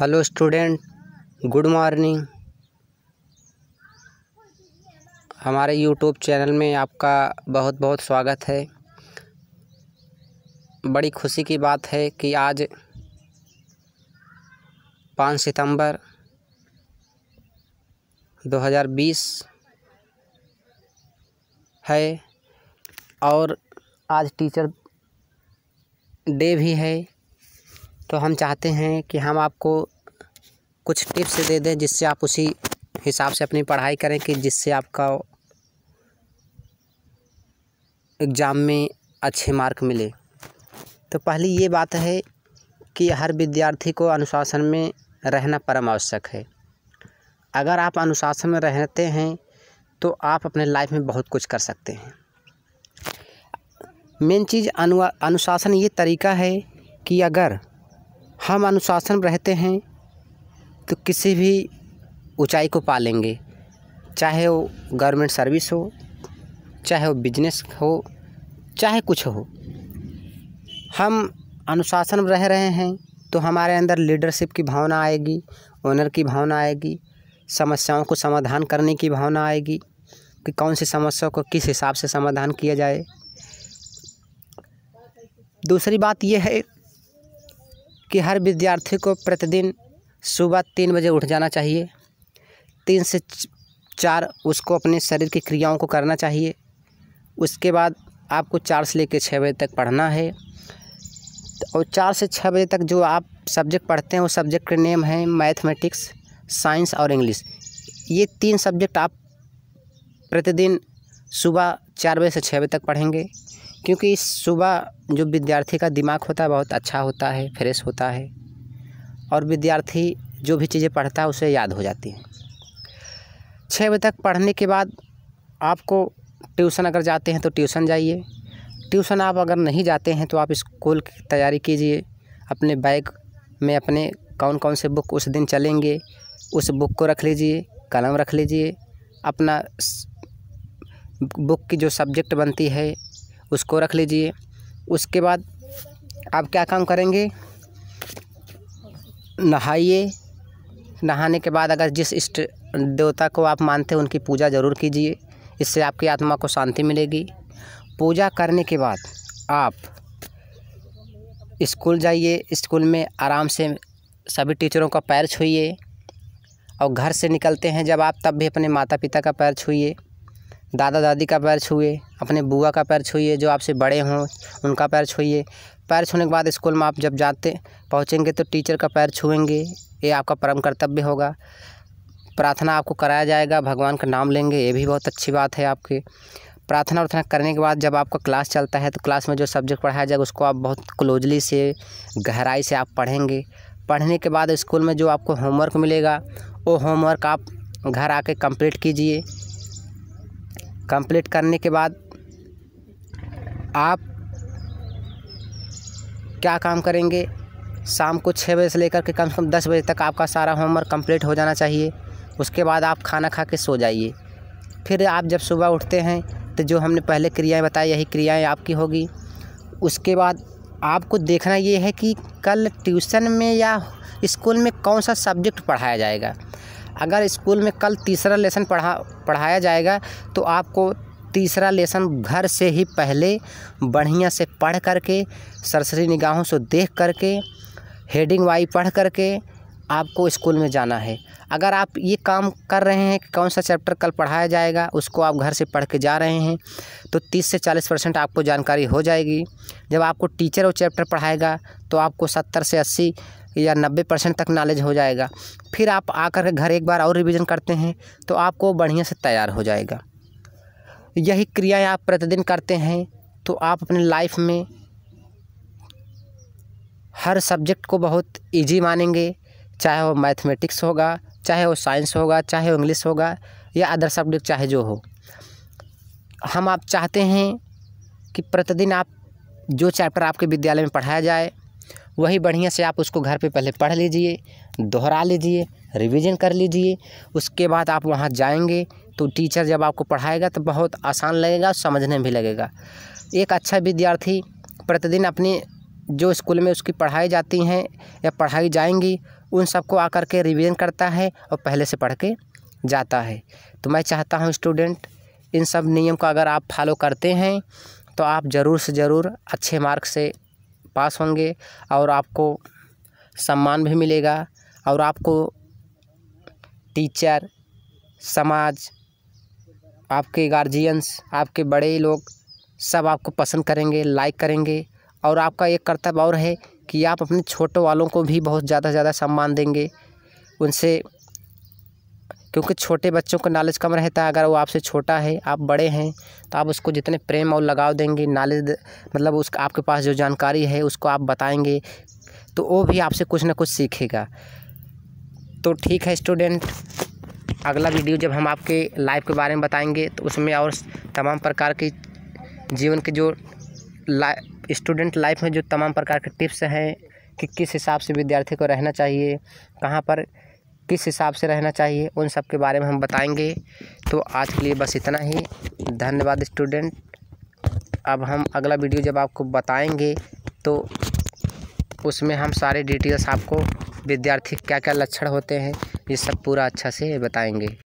hello student good morning हमारे YouTube channel में आपका बहुत बहुत स्वागत है बड़ी खुशी की बात है कि आज पाँच सितंबर 2020 है और आज टीचर डे भी है तो हम चाहते हैं कि हम आपको कुछ टिप्स दे दें जिससे आप उसी हिसाब से अपनी पढ़ाई करें कि जिससे आपका एग्ज़ाम में अच्छे मार्क मिले तो पहली ये बात है कि हर विद्यार्थी को अनुशासन में रहना परम आवश्यक है अगर आप अनुशासन में रहते हैं तो आप अपने लाइफ में बहुत कुछ कर सकते हैं मेन चीज़ अनु अनुशासन ये तरीका है कि अगर हम अनुशासन रहते हैं तो किसी भी ऊंचाई को पालेंगे चाहे वो गवर्नमेंट सर्विस हो चाहे वो बिजनेस हो चाहे कुछ हो हम अनुशासन रह रहे हैं तो हमारे अंदर लीडरशिप की भावना आएगी ओनर की भावना आएगी समस्याओं को समाधान करने की भावना आएगी कि कौन सी समस्या को किस हिसाब से समाधान किया जाए दूसरी बात यह है कि हर विद्यार्थी को प्रतिदिन सुबह तीन बजे उठ जाना चाहिए तीन से चार उसको अपने शरीर की क्रियाओं को करना चाहिए उसके बाद आपको चार से लेकर छः बजे तक पढ़ना है और तो चार से छः बजे तक जो आप सब्जेक्ट पढ़ते हैं वो सब्जेक्ट के नेम हैं मैथमेटिक्स साइंस और इंग्लिश ये तीन सब्जेक्ट आप प्रतिदिन सुबह चार बजे से छः बजे तक पढ़ेंगे क्योंकि सुबह जो विद्यार्थी का दिमाग होता है बहुत अच्छा होता है फ्रेश होता है और विद्यार्थी जो भी चीज़ें पढ़ता है उसे याद हो जाती हैं छः बजे तक पढ़ने के बाद आपको ट्यूशन अगर जाते हैं तो ट्यूशन जाइए ट्यूशन आप अगर नहीं जाते हैं तो आप स्कूल की तैयारी कीजिए अपने बैग में अपने कौन कौन से बुक उस दिन चलेंगे उस बुक को रख लीजिए कलम रख लीजिए अपना बुक की जो सब्जेक्ट बनती है उसको रख लीजिए उसके बाद आप क्या काम करेंगे नहाइए नहाने के बाद अगर जिस इष्ट देवता को आप मानते हैं उनकी पूजा ज़रूर कीजिए इससे आपकी आत्मा को शांति मिलेगी पूजा करने के बाद आप स्कूल जाइए स्कूल में आराम से सभी टीचरों का पैर छूइए और घर से निकलते हैं जब आप तब भी अपने माता पिता का पैर छूइए दादा दादी का पैर छुए अपने बुआ का पैर छूए जो आपसे बड़े हों उनका पैर छूए पैर छूने के बाद स्कूल में आप जब जाते पहुँचेंगे तो टीचर का पैर छुएंगे ये आपका परम कर्तव्य होगा प्रार्थना आपको कराया जाएगा भगवान का नाम लेंगे ये भी बहुत अच्छी बात है आपके प्रार्थना उर्थना करने के बाद जब आपका क्लास चलता है तो क्लास में जो सब्जेक्ट पढ़ाया जाएगा उसको आप बहुत क्लोजली से गहराई से आप पढ़ेंगे पढ़ने के बाद स्कूल में जो आपको होमवर्क मिलेगा वो होमवर्क आप घर आके कंप्लीट कीजिए कंप्लीट करने के बाद आप क्या काम करेंगे शाम को छः बजे से लेकर के कम से कम दस बजे तक आपका सारा होमवर्क कंप्लीट हो जाना चाहिए उसके बाद आप खाना खा के सो जाइए फिर आप जब सुबह उठते हैं तो जो हमने पहले क्रियाएं बताई यही क्रियाएं आपकी होगी उसके बाद आपको देखना ये है कि कल ट्यूशन में या स्कूल में कौन सा सब्जेक्ट पढ़ाया जाएगा अगर स्कूल में कल तीसरा लेसन पढ़ा पढ़ाया जाएगा तो आपको तीसरा लेसन घर से ही पहले बढ़िया से पढ़ करके सरसरी निगाहों से देख करके हेडिंग वाई पढ़ करके आपको स्कूल में जाना है अगर आप ये काम कर रहे हैं कि कौन सा चैप्टर कल पढ़ाया जाएगा उसको आप घर से पढ़ के जा रहे हैं तो 30 से 40 परसेंट आपको जानकारी हो जाएगी जब आपको टीचर वो चैप्टर पढ़ाएगा तो आपको 70 से या नब्बे परसेंट तक नॉलेज हो जाएगा फिर आप आकर घर एक बार और रिवीजन करते हैं तो आपको बढ़िया से तैयार हो जाएगा यही क्रियाएं आप प्रतिदिन करते हैं तो आप अपने लाइफ में हर सब्जेक्ट को बहुत इजी मानेंगे चाहे वो मैथमेटिक्स होगा चाहे वो साइंस होगा चाहे वो इंग्लिश होगा या अदर सब्जेक्ट चाहे जो हो हम आप चाहते हैं कि प्रतिदिन आप जो चैप्टर आपके विद्यालय में पढ़ाया जाए वही बढ़िया से आप उसको घर पे पहले पढ़ लीजिए दोहरा लीजिए रिवीजन कर लीजिए उसके बाद आप वहाँ जाएंगे तो टीचर जब आपको पढ़ाएगा तो बहुत आसान लगेगा और समझने भी लगेगा एक अच्छा विद्यार्थी प्रतिदिन अपने जो स्कूल में उसकी पढ़ाई जाती हैं या पढ़ाई जाएंगी उन सबको आकर के रिवीजन करता है और पहले से पढ़ के जाता है तो मैं चाहता हूँ स्टूडेंट इन सब नियम का अगर आप फॉलो करते हैं तो आप ज़रूर से ज़रूर अच्छे मार्क से पास होंगे और आपको सम्मान भी मिलेगा और आपको टीचर समाज आपके गार्जियंस आपके बड़े लोग सब आपको पसंद करेंगे लाइक करेंगे और आपका एक कर्तव्य और है कि आप अपने छोटों वालों को भी बहुत ज़्यादा से ज़्यादा सम्मान देंगे उनसे क्योंकि छोटे बच्चों को नॉलेज कम रहता है अगर वो आपसे छोटा है आप बड़े हैं तो आप उसको जितने प्रेम और लगाव देंगे नॉलेज मतलब उस आपके पास जो जानकारी है उसको आप बताएंगे तो वो भी आपसे कुछ ना कुछ सीखेगा तो ठीक है स्टूडेंट अगला वीडियो जब हम आपके लाइफ के बारे में बताएंगे तो उसमें और तमाम प्रकार की जीवन के जो लाइ स्टूडेंट लाइफ में जो तमाम प्रकार के टिप्स हैं कि किस हिसाब से विद्यार्थी को रहना चाहिए कहाँ पर किस हिसाब से रहना चाहिए उन सब के बारे में हम बताएंगे तो आज के लिए बस इतना ही धन्यवाद स्टूडेंट अब हम अगला वीडियो जब आपको बताएंगे तो उसमें हम सारे डिटेल्स आपको विद्यार्थी क्या क्या लक्षण होते हैं ये सब पूरा अच्छा से बताएंगे